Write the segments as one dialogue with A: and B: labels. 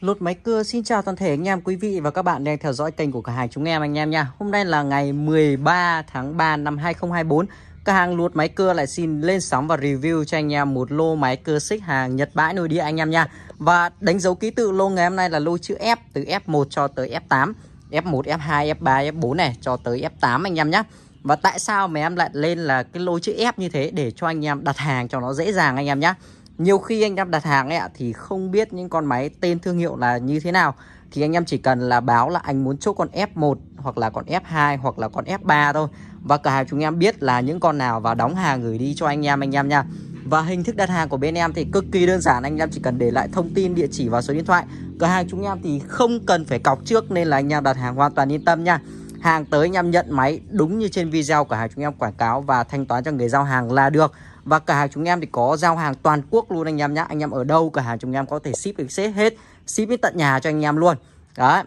A: Lột máy cưa xin chào toàn thể anh em quý vị và các bạn đang theo dõi kênh của cửa hàng chúng em anh em nha. Hôm nay là ngày 13 tháng 3 năm 2024. Cửa hàng lột máy cưa lại xin lên sóng và review cho anh em một lô máy cưa xích hàng Nhật bãi nội địa anh em nha. Và đánh dấu ký tự lô ngày hôm nay là lô chữ F từ F1 cho tới F8. F1, F2, F3, F4 này cho tới F8 anh em nhé. Và tại sao mà em lại lên là cái lô chữ F như thế để cho anh em đặt hàng cho nó dễ dàng anh em nhé nhiều khi anh em đặt hàng ấy thì không biết những con máy tên thương hiệu là như thế nào thì anh em chỉ cần là báo là anh muốn chốt con F1 hoặc là con F2 hoặc là con F3 thôi và cửa hàng chúng em biết là những con nào và đóng hàng gửi đi cho anh em anh em nha và hình thức đặt hàng của bên em thì cực kỳ đơn giản anh em chỉ cần để lại thông tin địa chỉ và số điện thoại cửa hàng chúng em thì không cần phải cọc trước nên là anh em đặt hàng hoàn toàn yên tâm nha hàng tới anh em nhận máy đúng như trên video cửa hàng chúng em quảng cáo và thanh toán cho người giao hàng là được và cửa hàng chúng em thì có giao hàng toàn quốc luôn anh em nhé Anh em ở đâu cửa hàng chúng em có thể ship được xếp hết Ship đến tận nhà cho anh em luôn Đấy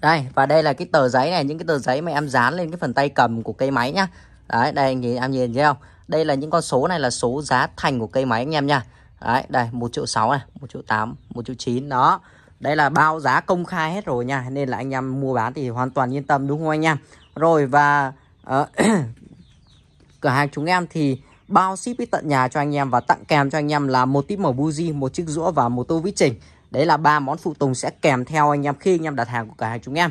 A: đây và đây là cái tờ giấy này những cái tờ giấy mà em dán lên cái phần tay cầm của cây máy nhá đấy đây anh nhìn em nhìn thấy không đây là những con số này là số giá thành của cây máy anh em nha đấy đây một triệu sáu này một triệu tám một triệu chín đó đây là bao giá công khai hết rồi nha nên là anh em mua bán thì hoàn toàn yên tâm đúng không anh em rồi và uh, cửa hàng chúng em thì bao ship tận nhà cho anh em và tặng kèm cho anh em là một típ màu buji một chiếc rũa và một tô vĩ trình đấy là ba món phụ tùng sẽ kèm theo anh em khi anh em đặt hàng của cả hai chúng em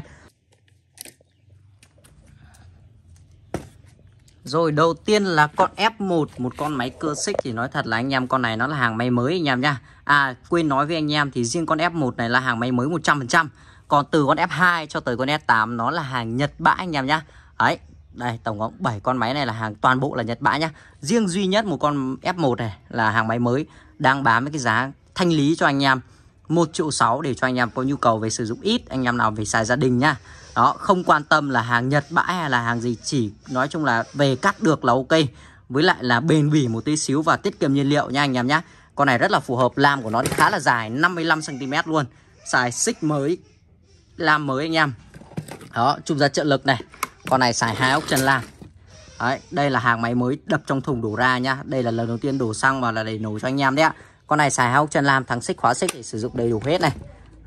A: Rồi đầu tiên là con F1 Một con máy cơ xích thì nói thật là anh em Con này nó là hàng may mới anh em nhá. À quên nói với anh em thì riêng con F1 này là hàng may mới 100% Còn từ con F2 cho tới con F8 Nó là hàng Nhật bãi anh em nhá Đấy đây tổng cộng 7 con máy này là hàng toàn bộ là Nhật bã nhá Riêng duy nhất một con F1 này là hàng máy mới Đang bán với cái giá thanh lý cho anh em 1 triệu 6 để cho anh em có nhu cầu về sử dụng ít Anh em nào về xài gia đình nhá Đó không quan tâm là hàng Nhật bãi hay là hàng gì Chỉ nói chung là về cắt được là ok Với lại là bền bỉ một tí xíu và tiết kiệm nhiên liệu nha anh em nhá Con này rất là phù hợp Lam của nó khá là dài 55cm luôn Xài xích mới Lam mới anh em Đó chụp ra trợ lực này con này xài hai ốc chân lan Đấy, đây là hàng máy mới đập trong thùng đổ ra nhá đây là lần đầu tiên đổ xăng và là để nổ cho anh em đấy ạ con này xài hai ốc chân lam thắng xích khóa xích để sử dụng đầy đủ hết này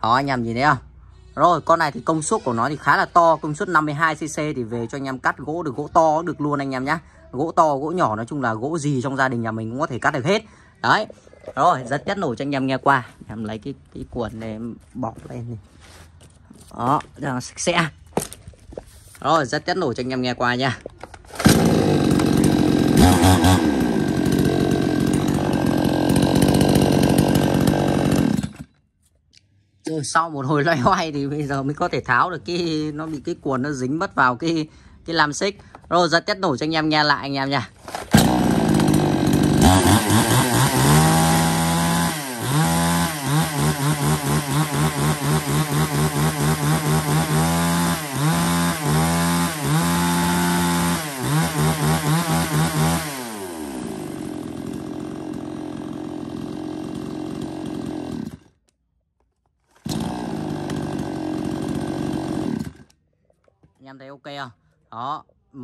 A: đó anh em nhìn thấy không rồi con này thì công suất của nó thì khá là to công suất 52 cc thì về cho anh em cắt gỗ được gỗ to được luôn anh em nhá gỗ to gỗ nhỏ nói chung là gỗ gì trong gia đình nhà mình cũng có thể cắt được hết đấy rồi rất chất nổ cho anh em nghe qua em lấy cái cái cuộn này em bọc lên này. đó sạch sẽ rồi rất test nổ cho anh em nghe qua nha Rồi sau một hồi loay hoay thì bây giờ mới có thể tháo được cái nó bị cái cuồn nó dính mất vào cái cái làm xích. Rồi rất test nổ cho anh em nghe lại anh em nha.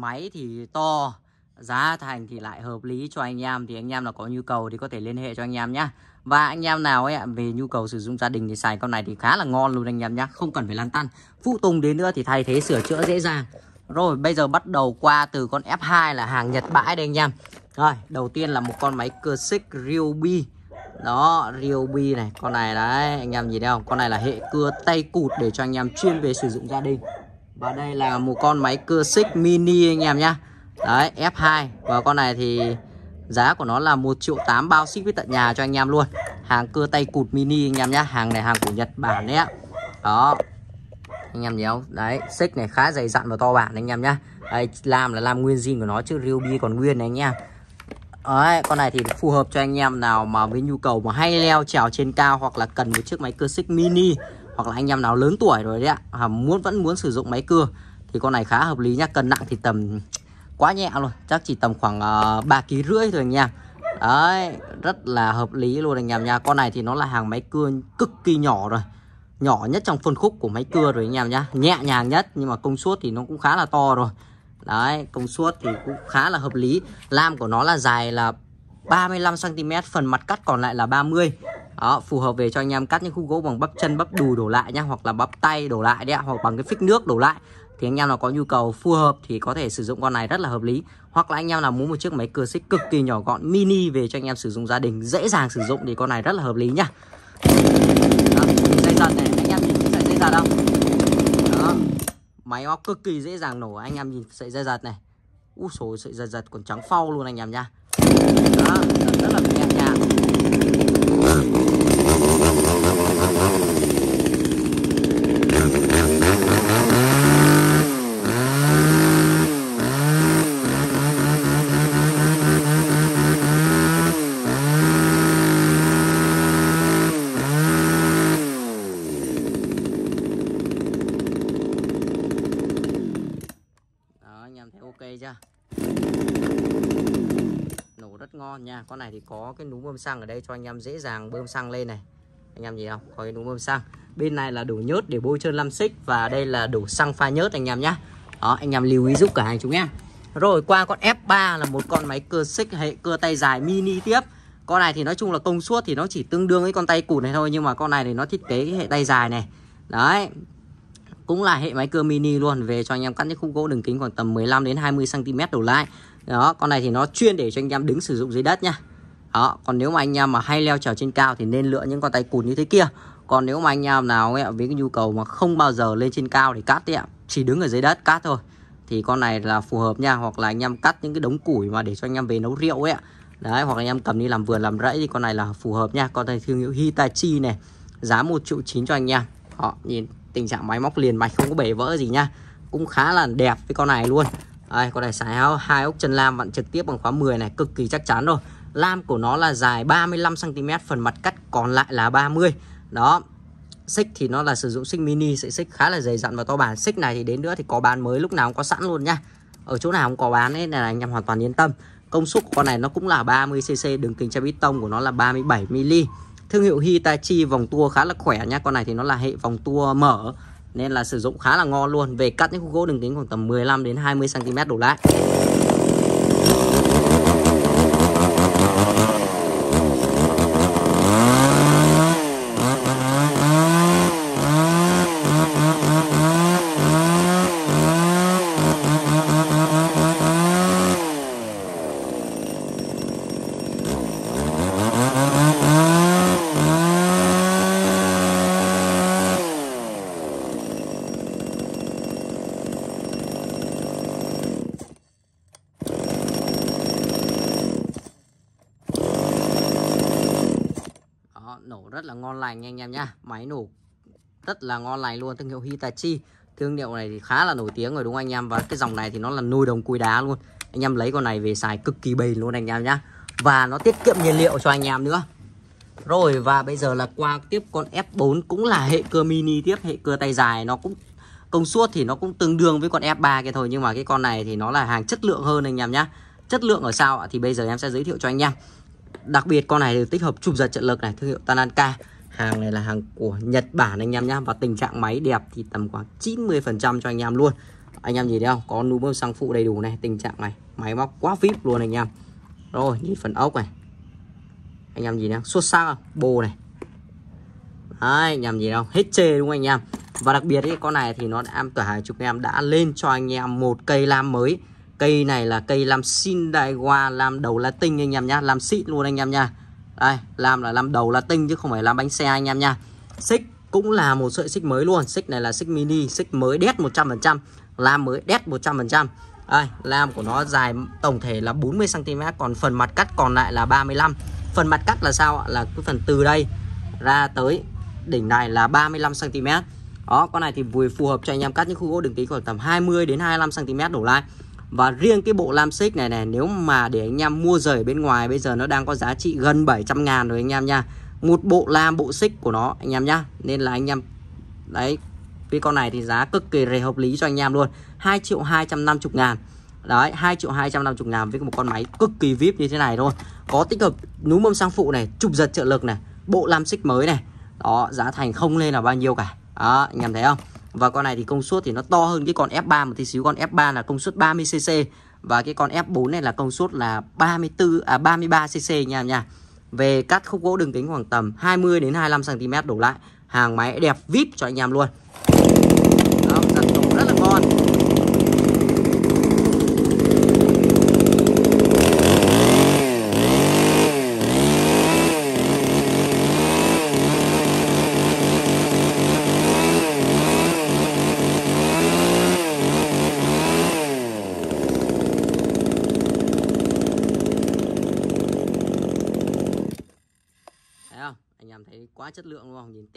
A: máy thì to giá thành thì lại hợp lý cho anh em thì anh em là có nhu cầu thì có thể liên hệ cho anh em nhé và anh em nào ấy về nhu cầu sử dụng gia đình thì xài con này thì khá là ngon luôn anh em nhé không cần phải lăn tăn phụ tùng đến nữa thì thay thế sửa chữa dễ dàng rồi bây giờ bắt đầu qua từ con F2 là hàng Nhật bãi đây anh em rồi đầu tiên là một con máy cơ xích Ryobi đó Ryobi này con này đấy anh em nhìn thấy không con này là hệ cưa tay cụt để cho anh em chuyên về sử dụng gia đình và đây là một con máy cưa xích mini anh em nhá Đấy F2 Và con này thì giá của nó là 1 triệu 8 bao xích với tận nhà cho anh em luôn Hàng cưa tay cụt mini anh em nhá Hàng này hàng của Nhật Bản đấy ạ Đó Anh em nhớ Đấy xích này khá dày dặn và to bản anh em nhá đây làm là làm nguyên zin của nó chứ ruby còn nguyên này anh em Đấy, con này thì phù hợp cho anh em nào mà với nhu cầu mà hay leo trèo trên cao hoặc là cần một chiếc máy cưa xích mini hoặc là anh em nào lớn tuổi rồi đấy ạ à, muốn vẫn muốn sử dụng máy cưa thì con này khá hợp lý nhá cân nặng thì tầm quá nhẹ luôn chắc chỉ tầm khoảng ờ, ba kg rưỡi thôi anh em đấy rất là hợp lý luôn anh em nha con này thì nó là hàng máy cưa cực kỳ nhỏ rồi nhỏ nhất trong phân khúc của máy cưa rồi anh em nhá nhẹ nhàng nhất nhưng mà công suất thì nó cũng khá là to rồi đấy công suất thì cũng khá là hợp lý lam của nó là dài là 35 cm phần mặt cắt còn lại là 30 đó phù hợp về cho anh em cắt những khúc gỗ bằng bắp chân bắp đùi đổ lại nhá hoặc là bắp tay đổ lại đấy hoặc bằng cái phích nước đổ lại thì anh em nào có nhu cầu phù hợp thì có thể sử dụng con này rất là hợp lý hoặc là anh em nào muốn một chiếc máy cưa xích cực kỳ nhỏ gọn mini về cho anh em sử dụng gia đình dễ dàng sử dụng thì con này rất là hợp lý nhá dây dần này anh em nhìn sợi dây dần đâu máy móc cực kỳ dễ dàng nổ anh em nhìn sợi dây giật này u số sợi dây giật còn trắng phau luôn anh em nhá này thì có cái núm bơm xăng ở đây cho anh em dễ dàng bơm xăng lên này anh em nhìn không có cái núm bơm xăng bên này là đủ nhớt để bôi trơn 5 xích và đây là đủ xăng pha nhớt anh em nhá đó anh em lưu ý giúp cả hai chúng nhá rồi qua con F3 là một con máy cưa xích hệ cưa tay dài mini tiếp con này thì nói chung là công suất thì nó chỉ tương đương với con tay cụt này thôi nhưng mà con này thì nó thiết kế hệ tay dài này đấy cũng là hệ máy cưa mini luôn về cho anh em cắt những khung gỗ đường kính khoảng tầm 15 đến 20 cm đổ lại đó con này thì nó chuyên để cho anh em đứng sử dụng dưới đất nhá đó còn nếu mà anh em mà hay leo trèo trên cao thì nên lựa những con tay cụt như thế kia còn nếu mà anh em nào ấy, với cái nhu cầu mà không bao giờ lên trên cao để cắt ấy, chỉ đứng ở dưới đất cắt thôi thì con này là phù hợp nha hoặc là anh em cắt những cái đống củi mà để cho anh em về nấu rượu ấy đấy hoặc là anh em cầm đi làm vườn làm rẫy thì con này là phù hợp nha con này thương hiệu Hitachi này giá 1 triệu chín cho anh em họ nhìn tình trạng máy móc liền mạch không có bể vỡ gì nha cũng khá là đẹp với con này luôn đây con này xài hai ốc chân lam vặn trực tiếp bằng khóa 10 này cực kỳ chắc chắn rồi lam của nó là dài 35cm phần mặt cắt còn lại là 30 đó xích thì nó là sử dụng xích mini sợi xích khá là dày dặn và to bản xích này thì đến nữa thì có bán mới lúc nào cũng có sẵn luôn nha ở chỗ nào cũng có bán ấy là anh em hoàn toàn yên tâm công suất của con này nó cũng là 30cc đường kính xe bít tông của nó là 37mm thương hiệu Hitachi vòng tua khá là khỏe nha con này thì nó là hệ vòng tua mở nên là sử dụng khá là ngon luôn về cắt những khúc gỗ đường kính khoảng tầm 15 đến 20 cm đổ lại nổ rất là ngon lành nha anh em nhá máy nổ rất là ngon lành luôn thương hiệu Hitachi thương hiệu này thì khá là nổi tiếng rồi đúng không anh em và cái dòng này thì nó là nuôi đồng cùi đá luôn anh em lấy con này về xài cực kỳ bền luôn anh em nhá và nó tiết kiệm nhiên liệu cho anh em nữa rồi và bây giờ là qua tiếp con F4 cũng là hệ cơ mini tiếp hệ cơ tay dài nó cũng công suất thì nó cũng tương đương với con F3 kia thôi nhưng mà cái con này thì nó là hàng chất lượng hơn anh em nhá chất lượng ở sao ạ thì bây giờ em sẽ giới thiệu cho anh em Đặc biệt con này được tích hợp chụp giật trợ lực này thương hiệu Tananka. Hàng này là hàng của Nhật Bản anh em nhá và tình trạng máy đẹp thì tầm khoảng 90% cho anh em luôn. Anh em nhìn thấy không? Có núm bơm xăng phụ đầy đủ này, tình trạng này, máy móc quá vip luôn anh em. Rồi, nhìn phần ốc này. Anh em nhìn thấy không? Xuất sắc Bồ này. Đấy, anh em nhìn thấy không? Hết chê đúng không anh em? Và đặc biệt ý, con này thì nó đã tỏa hàng chục em đã lên cho anh em một cây lam mới Cây này là cây làm xin đại hoa làm đầu lá tinh anh em nhá, làm xịn luôn anh em nhá, Đây, làm là làm đầu lá tinh chứ không phải làm bánh xe anh em nha. Xích cũng là một sợi xích mới luôn, xích này là xích mini, xích mới đét 100%, làm mới đét 100%. Đây, làm của nó dài tổng thể là 40 cm còn phần mặt cắt còn lại là 35. Phần mặt cắt là sao ạ Là cái phần từ đây ra tới đỉnh này là 35 cm. Đó, con này thì vừa phù hợp cho anh em cắt những khu gỗ đường kính khoảng tầm 20 đến 25 cm đổ lại. Và riêng cái bộ lam xích này này Nếu mà để anh em mua rời bên ngoài Bây giờ nó đang có giá trị gần 700 ngàn rồi anh em nha Một bộ lam bộ xích của nó anh em nhá Nên là anh em Đấy Cái con này thì giá cực kỳ rẻ hợp lý cho anh em luôn 2 triệu 250 ngàn Đấy 2 triệu 250 ngàn với một con máy cực kỳ VIP như thế này thôi Có tích hợp núm mâm sang phụ này Chụp giật trợ lực này Bộ lam xích mới này Đó giá thành không lên là bao nhiêu cả Đó anh em thấy không và con này thì công suất thì nó to hơn cái con F3 một tí xíu con F3 là công suất 30 cc và cái con F4 này là công suất là 34 à 33 cc nha nha về cắt khúc gỗ đường kính khoảng tầm 20 đến 25 cm đổ lại hàng máy đẹp vip cho anh em luôn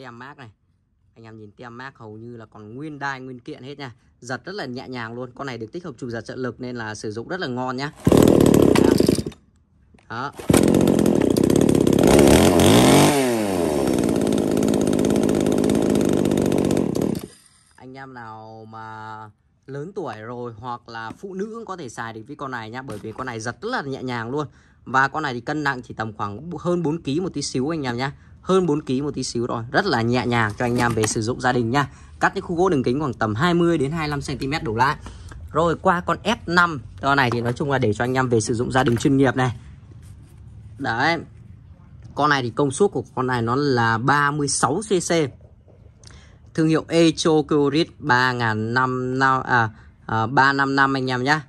A: tem mác này anh em nhìn tem mác hầu như là còn nguyên đai nguyên kiện hết nha giật rất là nhẹ nhàng luôn con này được tích hợp trục giật trợ lực nên là sử dụng rất là ngon nhá đó anh em nào mà lớn tuổi rồi hoặc là phụ nữ cũng có thể xài được với con này nhá bởi vì con này giật rất là nhẹ nhàng luôn và con này thì cân nặng chỉ tầm khoảng hơn 4 kg một tí xíu anh em nhá hơn 4 kg một tí xíu rồi rất là nhẹ nhàng cho anh em về sử dụng gia đình nha cắt những khu gỗ đường kính khoảng tầm 20 đến 25 cm đủ lại rồi qua con F5 Con này thì nói chung là để cho anh em về sử dụng gia đình chuyên nghiệp này Đấy Con này thì công suất của con này nó là 36cc Thương hiệu Echo Curit 355 à, à, 355 anh em nhá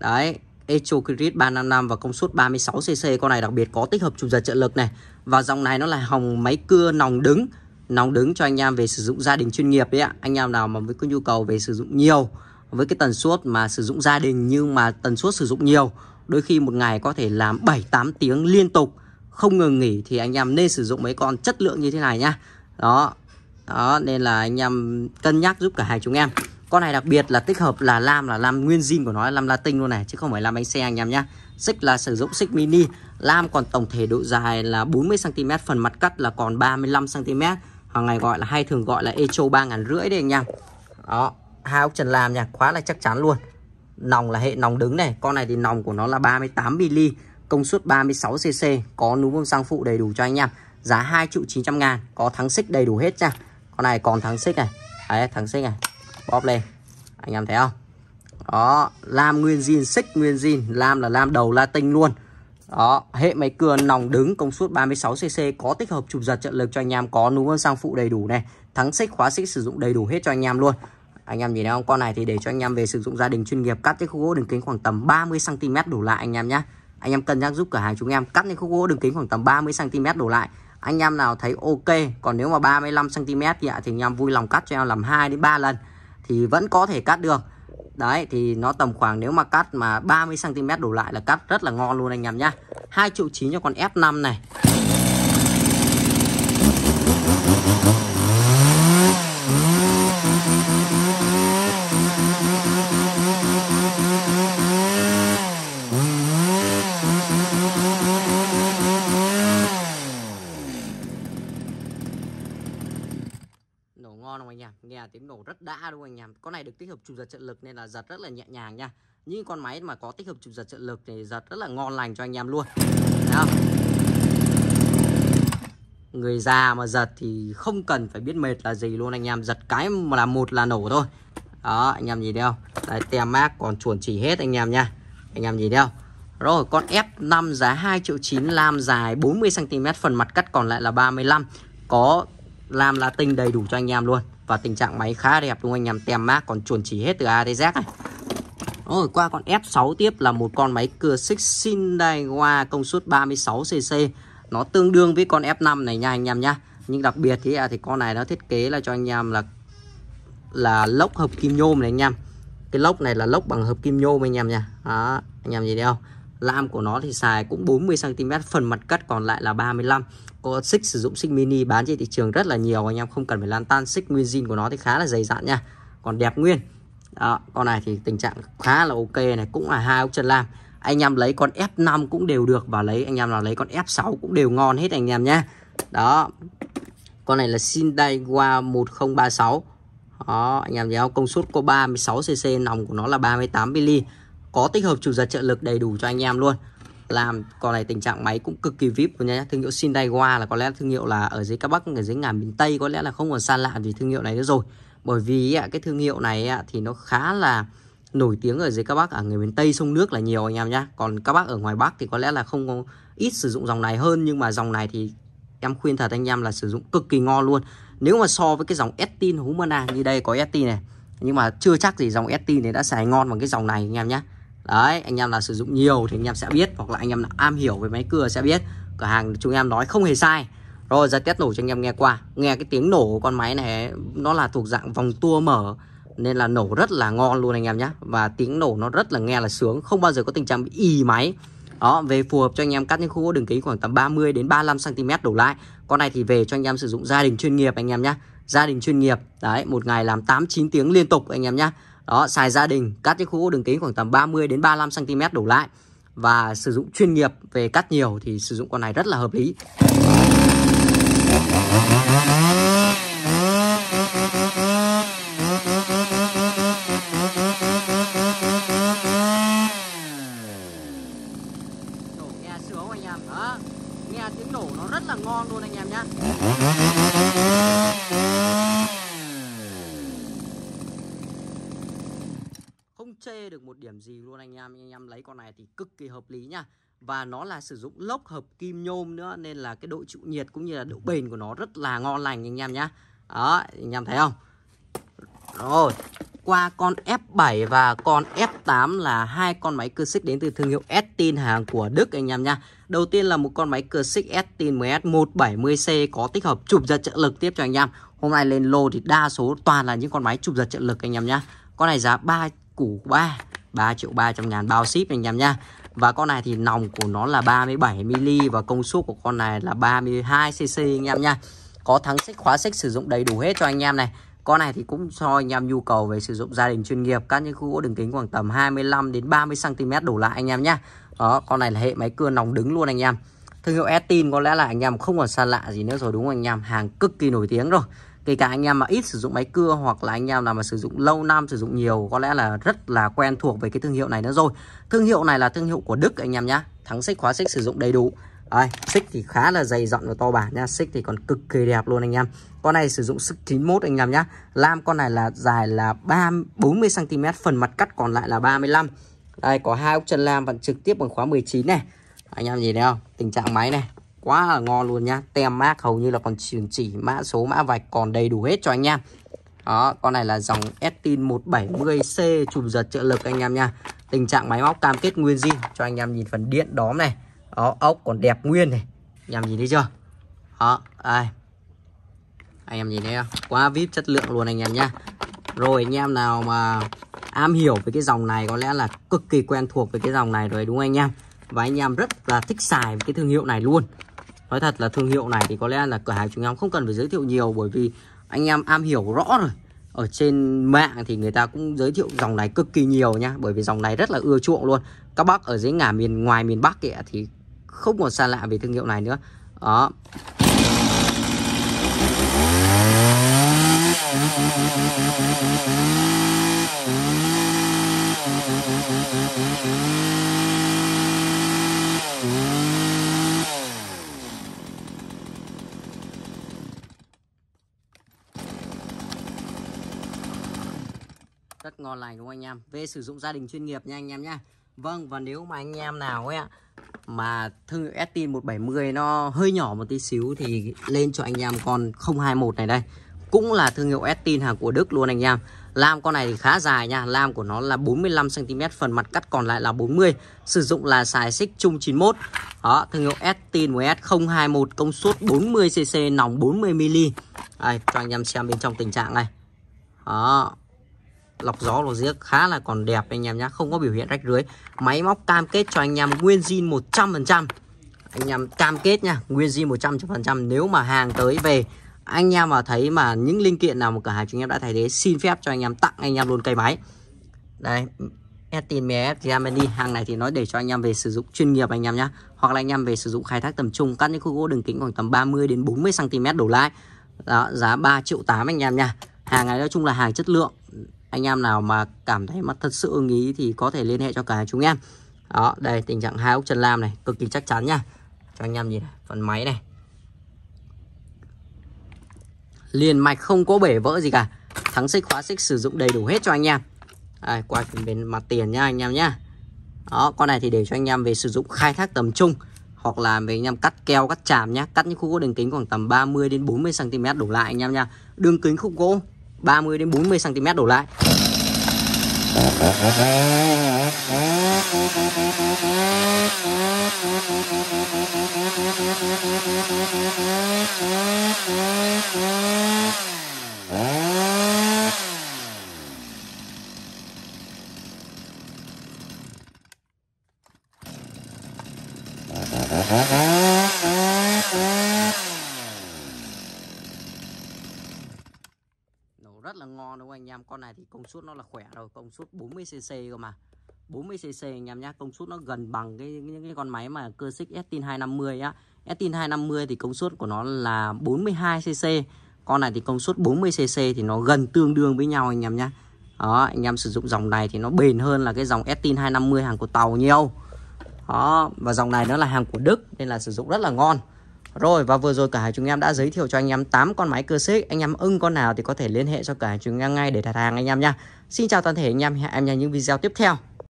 A: Đấy Echo Kirit 355 và công suất 36cc. Con này đặc biệt có tích hợp chụp giật trợ lực này. Và dòng này nó là hồng máy cưa nòng đứng. Nòng đứng cho anh em về sử dụng gia đình chuyên nghiệp đấy ạ. Anh em nào mà với có nhu cầu về sử dụng nhiều với cái tần suất mà sử dụng gia đình nhưng mà tần suất sử dụng nhiều đôi khi một ngày có thể làm 7-8 tiếng liên tục không ngừng nghỉ thì anh em nên sử dụng mấy con chất lượng như thế này nhá đó đó nên là anh em cân nhắc giúp cả hai chúng em con này đặc biệt là tích hợp là lam là lam nguyên zin của nó là lam latin luôn này chứ không phải lam bánh xe anh em nhá xích là sử dụng xích mini lam còn tổng thể độ dài là 40 cm phần mặt cắt là còn 35 cm hàng ngày gọi là hay thường gọi là echo ba ngàn rưỡi đấy anh em đó hai ốc trần lam nha khóa là chắc chắn luôn nòng là hệ nòng đứng này con này thì nòng của nó là 38 mm công suất 36 cc có núm bơm xăng phụ đầy đủ cho anh em giá 2 triệu 900 ngàn có thắng xích đầy đủ hết nha con này còn thắng xích này đấy thắng xích này bóp lên anh em thấy không đó lam nguyên zin xích nguyên zin lam là lam đầu latin luôn đó hệ máy cưa nòng đứng công suất 36 cc có tích hợp chụp giật trợ lực cho anh em có núm sang phụ đầy đủ này thắng xích khóa xích sử dụng đầy đủ hết cho anh em luôn anh em nhìn thấy không con này thì để cho anh em về sử dụng gia đình chuyên nghiệp cắt cái khúc gỗ đường kính khoảng tầm 30 cm đổ lại anh em nhé anh em cân nhắc giúp cửa hàng chúng em cắt cái khúc gỗ đường kính khoảng tầm 30 cm đổ lại anh em nào thấy ok còn nếu mà 35 cm thì, ạ, thì anh em vui lòng cắt cho em làm 2 đến 3 lần thì vẫn có thể cắt được đấy thì nó tầm khoảng nếu mà cắt mà 30 cm đổ lại là cắt rất là ngon luôn anh em nhá 2 triệu 9 cho con F5 này anh em nghe tiếng nổ rất đã luôn anh em con này được tích hợp chụp giật trợ lực nên là giật rất là nhẹ nhàng nha những con máy mà có tích hợp chụp giật trợ lực thì giật rất là ngon lành cho anh em luôn Đấy không? người già mà giật thì không cần phải biết mệt là gì luôn anh em giật cái mà là một là nổ thôi đó anh em nhìn đeo không tem mát còn chuẩn chỉ hết anh em nha anh em nhìn đeo rồi con F5 giá 2 triệu 9 lam dài 40cm phần mặt cắt còn lại là 35 có làm là tinh đầy đủ cho anh em luôn và tình trạng máy khá đẹp đúng không anh em Tem mát còn chuẩn chỉ hết từ A tới Z này rồi qua con F6 tiếp là một con máy cưa 6 Sindaiwa công suất 36cc Nó tương đương với con F5 này nha anh em nhá Nhưng đặc biệt thì, à, thì con này nó thiết kế là cho anh em là là lốc hợp kim nhôm này anh em Cái lốc này là lốc bằng hợp kim nhôm anh em nha Đó, anh em gì thấy Lam của nó thì xài cũng 40cm phần mặt cắt còn lại là 35 có xích sử dụng xích mini bán trên thị trường rất là nhiều anh em không cần phải lan tan xích nguyên zin của nó thì khá là dày dặn nha còn đẹp nguyên đó, con này thì tình trạng khá là ok này cũng là hai ốc chân lam anh em lấy con F5 cũng đều được và lấy anh em nào lấy con F6 cũng đều ngon hết anh em nhé đó con này là Sindaiwa 1036 đó anh em nhớ công suất có 36 cc nòng của nó là 38 mm có tích hợp chủ giật trợ lực đầy đủ cho anh em luôn làm còn này tình trạng máy cũng cực kỳ vip của nhá thương hiệu Sindaiwa là có lẽ thương hiệu là ở dưới các bắc ở dưới ngàn miền tây có lẽ là không còn xa lạ gì thương hiệu này nữa rồi bởi vì cái thương hiệu này thì nó khá là nổi tiếng ở dưới các bác ở người miền Tây sông nước là nhiều anh em nhá còn các bác ở ngoài Bắc thì có lẽ là không có ít sử dụng dòng này hơn nhưng mà dòng này thì em khuyên thật anh em là sử dụng cực kỳ ngon luôn nếu mà so với cái dòng Estin Humana như đây có Estin này nhưng mà chưa chắc gì dòng Estin này đã xài ngon bằng cái dòng này anh em nhá đấy anh em là sử dụng nhiều thì anh em sẽ biết hoặc là anh em nào am hiểu về máy cưa sẽ biết cửa hàng chúng em nói không hề sai rồi ra test nổ cho anh em nghe qua nghe cái tiếng nổ của con máy này nó là thuộc dạng vòng tua mở nên là nổ rất là ngon luôn anh em nhé và tiếng nổ nó rất là nghe là sướng không bao giờ có tình trạng bị ì máy đó về phù hợp cho anh em cắt những khu đường kính khoảng tầm 30 đến 35 cm đổ lại con này thì về cho anh em sử dụng gia đình chuyên nghiệp anh em nhé gia đình chuyên nghiệp đấy một ngày làm 8 9 tiếng liên tục anh em nhé đó xài gia đình cắt những khối gỗ đường kính khoảng tầm 30 đến 35 cm đổ lại và sử dụng chuyên nghiệp về cắt nhiều thì sử dụng con này rất là hợp lý Đó. Nghe tiếng nổ nó rất là ngon luôn anh em nhé. một điểm gì luôn anh em anh em lấy con này thì cực kỳ hợp lý nha và nó là sử dụng lốc hợp kim nhôm nữa nên là cái độ chịu nhiệt cũng như là độ bền của nó rất là ngon lành anh em nhá đó anh em thấy không rồi qua con F7 và con F8 là hai con máy cơ xích đến từ thương hiệu Estin hàng của Đức anh em nha. Đầu tiên là một con máy cơ xích Estin MS 170C có tích hợp chụp giật trợ lực tiếp cho anh em. Hôm nay lên lô thì đa số toàn là những con máy chụp giật trợ lực anh em nhá. Con này giá 3 củ 3 3 triệu 300 ngàn bao ship anh em nha và con này thì nòng của nó là 37mm và công suất của con này là 32cc anh em nha Có thắng xích khóa xích sử dụng đầy đủ hết cho anh em này Con này thì cũng cho anh em nhu cầu về sử dụng gia đình chuyên nghiệp Các những khu gỗ đường kính khoảng tầm 25 đến 30cm đổ lại anh em nha Đó con này là hệ máy cưa nòng đứng luôn anh em Thương hiệu Estin có lẽ là anh em không còn xa lạ gì nữa rồi đúng không anh em Hàng cực kỳ nổi tiếng rồi kể cả anh em mà ít sử dụng máy cưa hoặc là anh em nào mà sử dụng lâu năm sử dụng nhiều có lẽ là rất là quen thuộc về cái thương hiệu này nữa rồi thương hiệu này là thương hiệu của Đức anh em nhá thắng xích khóa xích sử dụng đầy đủ đây, xích thì khá là dày dặn và to bản nha Xích thì còn cực kỳ đẹp luôn anh em Con này sử dụng sức 91 anh em nhá Lam con này là dài là 3, 40cm Phần mặt cắt còn lại là 35 Đây có hai ốc chân lam vẫn trực tiếp bằng khóa 19 này Anh em nhìn thấy không Tình trạng máy này quá là ngon luôn nhá tem mác hầu như là còn chỉ, chỉ mã số mã vạch còn đầy đủ hết cho anh em đó con này là dòng Estin 170C chùm giật trợ lực anh em nha tình trạng máy móc cam kết nguyên zin cho anh em nhìn phần điện đóm này đó ốc còn đẹp nguyên này anh em nhìn thấy chưa đó ai anh em nhìn thấy không quá vip chất lượng luôn anh em nha rồi anh em nào mà am hiểu về cái dòng này có lẽ là cực kỳ quen thuộc với cái dòng này rồi đúng không anh em và anh em rất là thích xài cái thương hiệu này luôn nói thật là thương hiệu này thì có lẽ là cửa hàng chúng em không cần phải giới thiệu nhiều bởi vì anh em am hiểu rõ rồi ở trên mạng thì người ta cũng giới thiệu dòng này cực kỳ nhiều nha bởi vì dòng này rất là ưa chuộng luôn các bác ở dưới ngả miền ngoài miền bắc kìa thì không còn xa lạ về thương hiệu này nữa đó Thank you. rất ngon lành đúng không anh em về sử dụng gia đình chuyên nghiệp nha anh em nhé. vâng và nếu mà anh em nào ấy mà thương hiệu Estin 170 nó hơi nhỏ một tí xíu thì lên cho anh em con 021 này đây cũng là thương hiệu Estin hàng của Đức luôn anh em Lam con này thì khá dài nha Lam của nó là 45cm Phần mặt cắt còn lại là 40 Sử dụng là xài xích chung 91 Đó thương hiệu Estin MS021 Công suất 40cc nòng 40mm Đây cho anh em xem bên trong tình trạng này Đó lọc gió lọc giếc khá là còn đẹp anh em nhé không có biểu hiện rách rưới máy móc cam kết cho anh em nguyên zin 100% anh em cam kết nha nguyên zin 100% nếu mà hàng tới về anh em mà thấy mà những linh kiện nào mà cửa hàng chúng em đã thay thế xin phép cho anh em tặng anh em luôn cây máy đây Estin MF Germany hàng này thì nói để cho anh em về sử dụng chuyên nghiệp anh em nhé hoặc là anh em về sử dụng khai thác tầm trung cắt những khúc gỗ đường kính khoảng tầm 30 đến 40 cm đổ lại đó giá 3 triệu 8 anh em nha hàng này nói chung là hàng chất lượng anh em nào mà cảm thấy mà thật sự ưng ý thì có thể liên hệ cho cả chúng em đó đây tình trạng hai ốc chân lam này cực kỳ chắc chắn nha cho anh em nhìn này, phần máy này liền mạch không có bể vỡ gì cả thắng xích khóa xích sử dụng đầy đủ hết cho anh em à, qua bên mặt tiền nha anh em nhá đó con này thì để cho anh em về sử dụng khai thác tầm trung hoặc là về anh em cắt keo cắt chàm nhá cắt những khúc gỗ đường kính khoảng tầm 30 đến 40 cm đổ lại anh em nha đường kính khúc gỗ 30 đến 40 cm đổ lại Ah. rất là ngon đúng không anh em con này thì công suất nó là khỏe rồi công suất 40 cc cơ mà 40 cc anh em nhá công suất nó gần bằng cái những cái con máy mà cơ xích Estin 250 á Estin 250 thì công suất của nó là 42 cc con này thì công suất 40 cc thì nó gần tương đương với nhau anh em nhá đó anh em sử dụng dòng này thì nó bền hơn là cái dòng Estin 250 hàng của tàu nhiều đó và dòng này nó là hàng của Đức nên là sử dụng rất là ngon rồi và vừa rồi cả hai chúng em đã giới thiệu cho anh em 8 con máy cơ xích Anh em ưng con nào thì có thể liên hệ cho cả hai chúng em ngay để đặt hàng anh em nha Xin chào toàn thể anh em hẹn em nha những video tiếp theo